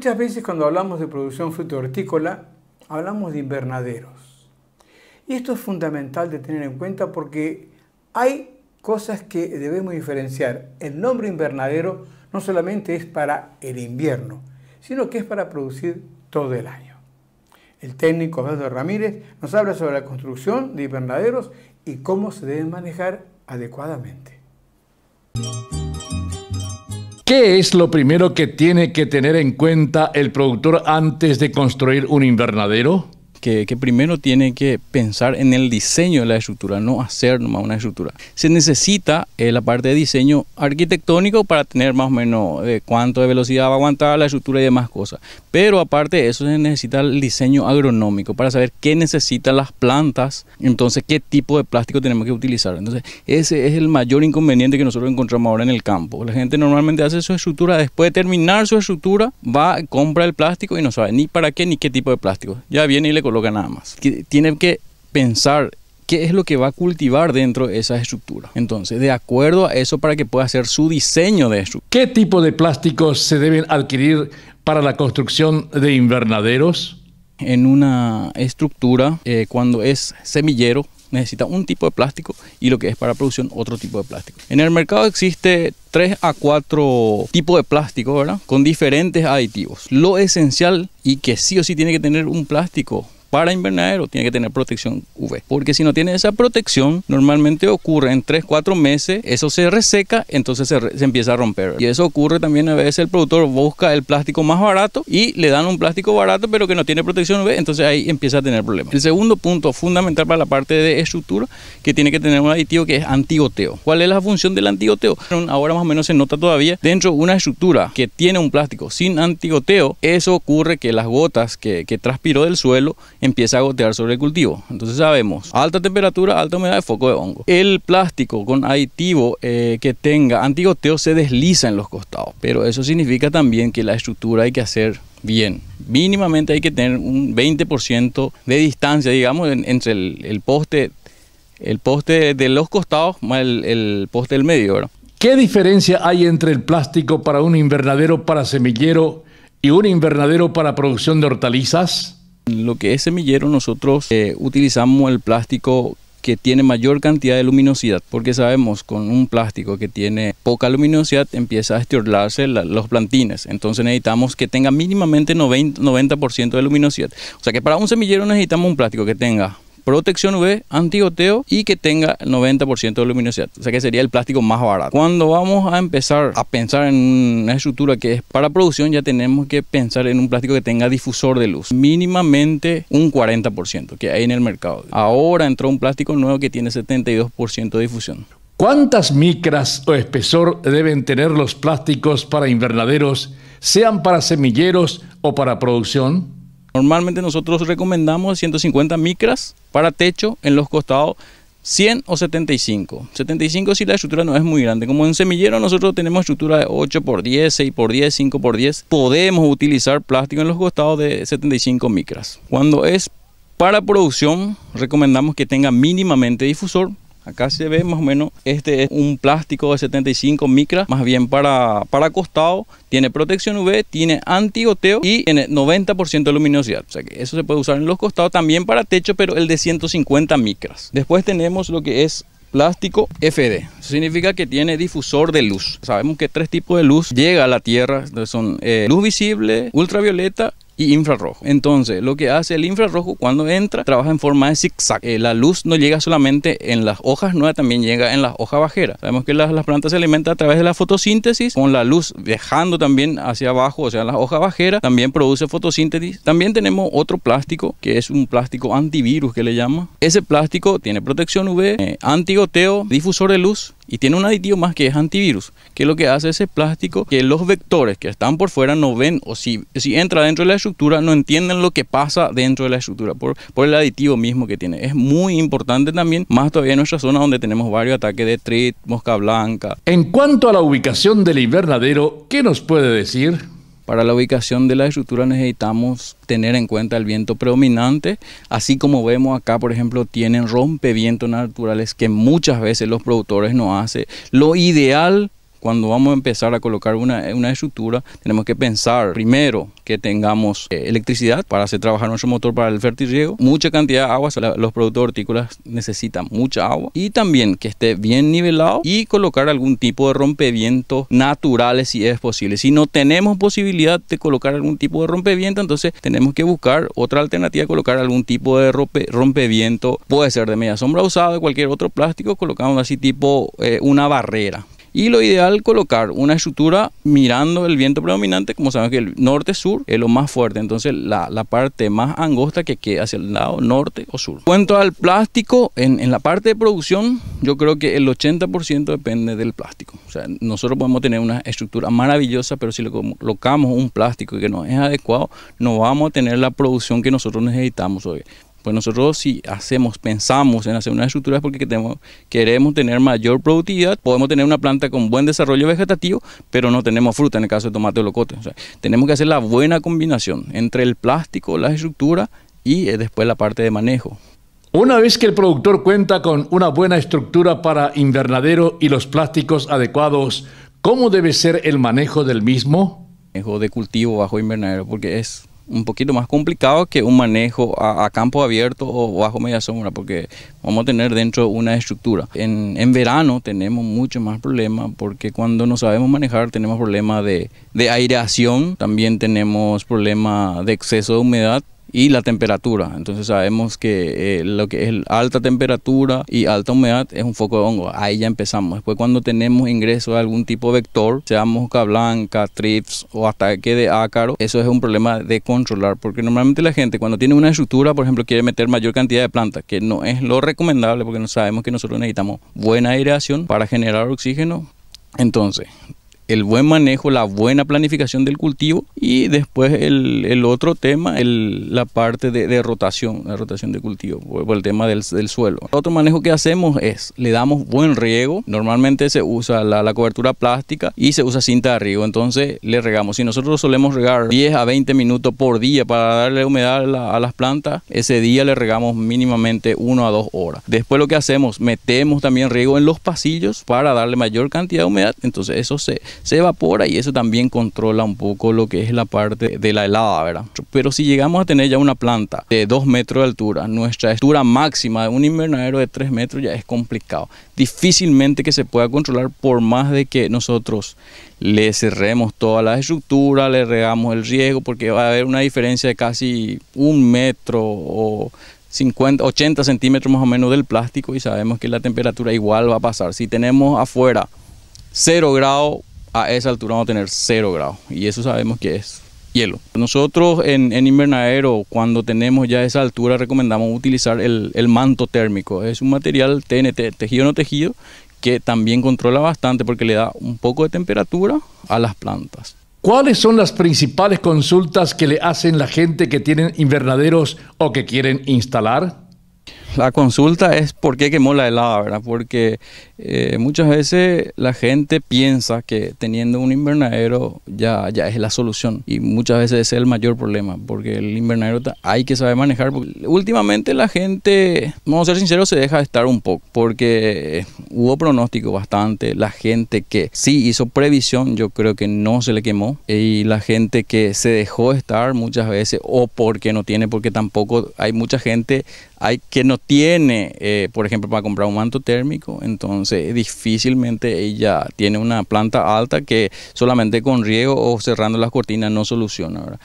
Muchas veces cuando hablamos de producción fruto-hortícola, hablamos de invernaderos. Y esto es fundamental de tener en cuenta porque hay cosas que debemos diferenciar. El nombre invernadero no solamente es para el invierno, sino que es para producir todo el año. El técnico Eduardo Ramírez nos habla sobre la construcción de invernaderos y cómo se deben manejar adecuadamente. ¿Qué es lo primero que tiene que tener en cuenta el productor antes de construir un invernadero? que, primero tiene que pensar en el diseño de la estructura, no hacer nomás una estructura. Se necesita eh, la parte de diseño arquitectónico para tener más o menos de eh, cuánto de velocidad va a aguantar la estructura y demás cosas. Pero aparte de eso se necesita el diseño agronómico para saber qué necesitan las plantas, entonces qué tipo de plástico tenemos que utilizar. Entonces ese es el mayor inconveniente que nosotros encontramos ahora en el campo. La gente normalmente hace su estructura, después de terminar su estructura va, compra el plástico y no sabe ni para qué ni qué tipo de plástico. Ya viene y le que nada más. tiene que pensar qué es lo que va a cultivar dentro de esa estructura. Entonces, de acuerdo a eso, para que pueda hacer su diseño de estructura. ¿Qué tipo de plásticos se deben adquirir para la construcción de invernaderos? En una estructura, eh, cuando es semillero, necesita un tipo de plástico y lo que es para producción otro tipo de plástico. En el mercado existe tres a cuatro tipos de plástico, ¿verdad? Con diferentes aditivos. Lo esencial y que sí o sí tiene que tener un plástico para invernadero tiene que tener protección UV. Porque si no tiene esa protección, normalmente ocurre en 3, 4 meses, eso se reseca, entonces se, empieza a romper. Y eso ocurre también a veces el productor busca el plástico más barato y le dan un plástico barato pero que no tiene protección UV, entonces ahí empieza a tener problemas. El segundo punto fundamental para la parte de estructura, que tiene que tener un aditivo que es antigoteo. ¿Cuál es la función del antigoteo? Ahora más o menos se nota todavía dentro de una estructura que tiene un plástico sin antigoteo, eso ocurre que las gotas que, que transpiró del suelo empieza a gotear sobre el cultivo. Entonces sabemos, alta temperatura, alta humedad, de foco de hongo. El plástico con aditivo eh, que tenga antigoteo se desliza en los costados, pero eso significa también que la estructura hay que hacer bien. Mínimamente hay que tener un 20% de distancia, digamos, entre el, poste el poste de los costados más el, poste del medio. ¿Qué diferencia hay entre el plástico para un invernadero para semillero y un invernadero para producción de hortalizas? Lo que es semillero nosotros eh, utilizamos el plástico que tiene mayor cantidad de luminosidad, porque sabemos que con un plástico que tiene poca luminosidad empieza a estirlarse los plantines, entonces necesitamos que tenga mínimamente 90%, 90 de luminosidad. O sea que para un semillero necesitamos un plástico que tenga protección UV, antigoteo y que tenga 90% de luminosidad. O sea que sería el plástico más barato. Cuando vamos a empezar a pensar en una estructura que es para producción, ya tenemos que pensar en un plástico que tenga difusor de luz, mínimamente un 40% que hay en el mercado. Ahora entró un plástico nuevo que tiene 72% de difusión. ¿Cuántas micras o espesor deben tener los plásticos para invernaderos, sean para semilleros o para producción? Normalmente nosotros recomendamos 150 micras para techo en los costados 100 o 75. 75 si la estructura no es muy grande. Como en semillero nosotros tenemos estructura de 8 x 10, 6 x 10, 5 x 10. Podemos utilizar plástico en los costados de 75 micras. Cuando es para producción recomendamos que tenga mínimamente difusor Acá se ve más o menos, este es un plástico de 75 micras, más bien para, para costado. Tiene protección UV, tiene antigoteo y el 90% de luminosidad. O sea que eso se puede usar en los costados, también para techo, pero el de 150 micras. Después tenemos lo que es plástico FD. significa que tiene difusor de luz. Sabemos que tres tipos de luz llega a la Tierra. son eh, luz visible, ultravioleta y infrarrojo. Entonces, lo que hace el infrarrojo cuando entra, trabaja en forma de zigzag. zag eh, la luz no llega solamente en las hojas nuevas, también llega en las hojas bajeras. Sabemos que las, plantas se alimentan a través de la fotosíntesis, con la luz dejando también hacia abajo, o sea, las hojas bajeras, también produce fotosíntesis. También tenemos otro plástico, que es un plástico antivirus que le llama. Ese plástico tiene protección UV, eh, antigoteo, difusor de luz, y tiene un aditivo más que es antivirus, que lo que hace ese plástico que los vectores que están por fuera no ven o si, si entra dentro de la estructura no entienden lo que pasa dentro de la estructura por, por el aditivo mismo que tiene. Es muy importante también, más todavía en nuestra zona donde tenemos varios ataques de trit, mosca blanca. En cuanto a la ubicación del invernadero, ¿qué nos puede decir? Para la ubicación de la estructura necesitamos tener en cuenta el viento predominante, así como vemos acá, por ejemplo, tienen rompevientos naturales que muchas veces los productores no hacen. Lo ideal cuando vamos a empezar a colocar una, estructura, tenemos que pensar primero que tengamos eh, electricidad para hacer trabajar nuestro motor para el fertirriego, mucha cantidad de agua, los productos hortícolas necesitan mucha agua y también que esté bien nivelado y colocar algún tipo de rompeviento naturales si es posible. Si no tenemos posibilidad de colocar algún tipo de rompeviento, entonces tenemos que buscar otra alternativa, colocar algún tipo de rompe, rompeviento, puede ser de media sombra usada, o cualquier otro plástico, colocamos así tipo eh, una barrera y lo ideal colocar una estructura mirando el viento predominante, como sabemos que el norte-sur es lo más fuerte, entonces la, parte más angosta que quede hacia el lado norte o sur. Cuanto al plástico, en, en la parte de producción yo creo que el 80% depende del plástico. O sea, nosotros podemos tener una estructura maravillosa, pero si le colocamos un plástico que no es adecuado, no vamos a tener la producción que nosotros necesitamos hoy. Pues nosotros si hacemos, pensamos en hacer una estructura es porque queremos tener mayor productividad, podemos tener una planta con buen desarrollo vegetativo, pero no tenemos fruta en el caso de tomate o locote. tenemos que hacer la buena combinación entre el plástico, la estructura y eh, después la parte de manejo. Una vez que el productor cuenta con una buena estructura para invernadero y los plásticos adecuados, ¿cómo debe ser el manejo del mismo? Manejo de cultivo bajo invernadero, porque es un poquito más complicado que un manejo a, campo abierto o bajo media sombra, porque vamos a tener dentro una estructura. En, verano tenemos mucho más problemas, porque cuando no sabemos manejar tenemos problemas de, de aireación, también tenemos problemas de exceso de humedad, y la temperatura. Entonces sabemos que eh, lo que es alta temperatura y alta humedad es un foco de hongo. Ahí ya empezamos. Después cuando tenemos ingreso de algún tipo de vector, sea mosca blanca, trips o ataque de ácaro, eso es un problema de controlar. Porque normalmente la gente cuando tiene una estructura, por ejemplo, quiere meter mayor cantidad de plantas, que no es lo recomendable porque no sabemos que nosotros necesitamos buena aireación para generar oxígeno. Entonces, el buen manejo, la buena planificación del cultivo y después el, otro tema, el, la parte de, rotación, la rotación de cultivo, por, el tema del, suelo. Otro manejo que hacemos es, le damos buen riego, normalmente se usa la, cobertura plástica y se usa cinta de riego, entonces le regamos. Si nosotros solemos regar 10 a 20 minutos por día para darle humedad a, a las plantas, ese día le regamos mínimamente 1 a 2 horas. Después lo que hacemos, metemos también riego en los pasillos para darle mayor cantidad de humedad, entonces eso se, se evapora y eso también controla un poco lo que es la parte de la helada, ¿verdad? Pero si llegamos a tener ya una planta de 2 metros de altura, nuestra altura máxima de un invernadero de 3 metros ya es complicado. Difícilmente que se pueda controlar por más de que nosotros le cerremos toda la estructura le regamos el riesgo, porque va a haber una diferencia de casi un metro o 50, 80 centímetros más o menos del plástico y sabemos que la temperatura igual va a pasar. Si tenemos afuera 0 grados, a esa altura vamos a tener 0 grados y eso sabemos que es hielo. Nosotros en, invernadero, cuando tenemos ya esa altura, recomendamos utilizar el, el manto térmico. Es un material TNT, tejido no tejido, que también controla bastante porque le da un poco de temperatura a las plantas. ¿Cuáles son las principales consultas que le hacen la gente que tienen invernaderos o que quieren instalar? la consulta es por qué quemó la helada, ¿verdad? Porque eh, muchas veces la gente piensa que teniendo un invernadero ya, ya es la solución y muchas veces es el mayor problema, porque el invernadero hay que saber manejar. Últimamente la gente, vamos a ser sinceros, se deja de estar un poco, porque eh, hubo pronóstico bastante, la gente que sí hizo previsión, yo creo que no se le quemó, y la gente que se dejó estar muchas veces, o porque no tiene, porque tampoco hay mucha gente hay que no tiene, eh, por ejemplo, para comprar un manto térmico, entonces difícilmente ella tiene una planta alta que solamente con riego o cerrando las cortinas no soluciona.